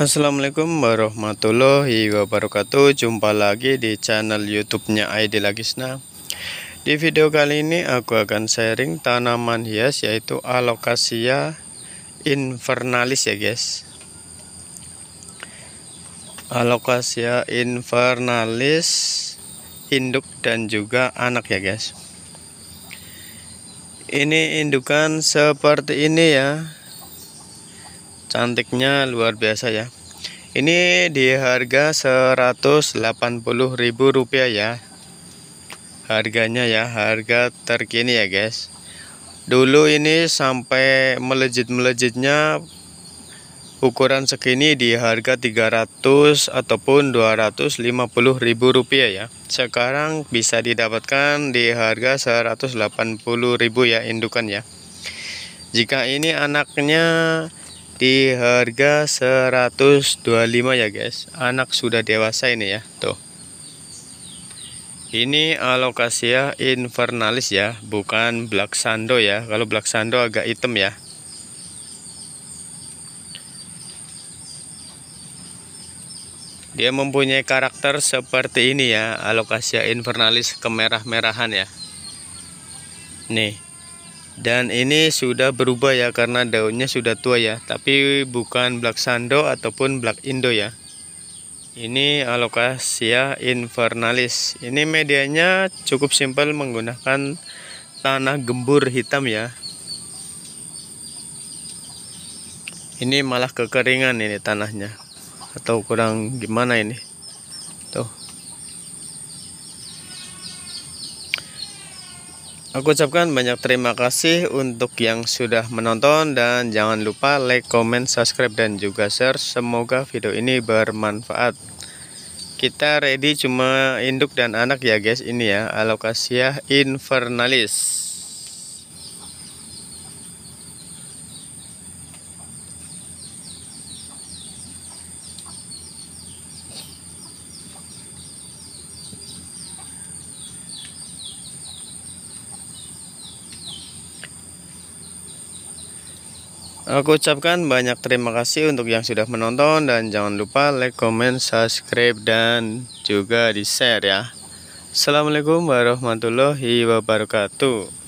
Assalamualaikum warahmatullahi wabarakatuh Jumpa lagi di channel youtube-nya Aidi Lagisna Di video kali ini aku akan sharing tanaman hias yaitu Alocasia Infernalis ya guys Alocasia Infernalis induk dan juga anak ya guys Ini indukan seperti ini ya cantiknya luar biasa ya ini di harga Rp180.000 ya harganya ya harga terkini ya guys dulu ini sampai melejit-melejitnya ukuran segini di harga 300 ataupun 250 ribu rupiah ya sekarang bisa didapatkan di harga 180 ribu ya indukan ya jika ini anaknya di harga 125 ya guys anak sudah dewasa ini ya tuh ini alokasia infernalis ya bukan black sando ya kalau black sando agak hitam ya dia mempunyai karakter seperti ini ya alokasia infernalis kemerah-merahan ya nih dan ini sudah berubah ya karena daunnya sudah tua ya tapi bukan black sando ataupun black indo ya ini alokasia Infernalis. ini medianya cukup simpel menggunakan tanah gembur hitam ya ini malah kekeringan ini tanahnya atau kurang gimana ini Aku ucapkan banyak terima kasih untuk yang sudah menonton dan jangan lupa like, comment, subscribe dan juga share. Semoga video ini bermanfaat. Kita ready cuma induk dan anak ya guys ini ya Alokasia infernalis Aku ucapkan banyak terima kasih untuk yang sudah menonton dan jangan lupa like, comment, subscribe dan juga di share ya. Assalamualaikum warahmatullahi wabarakatuh.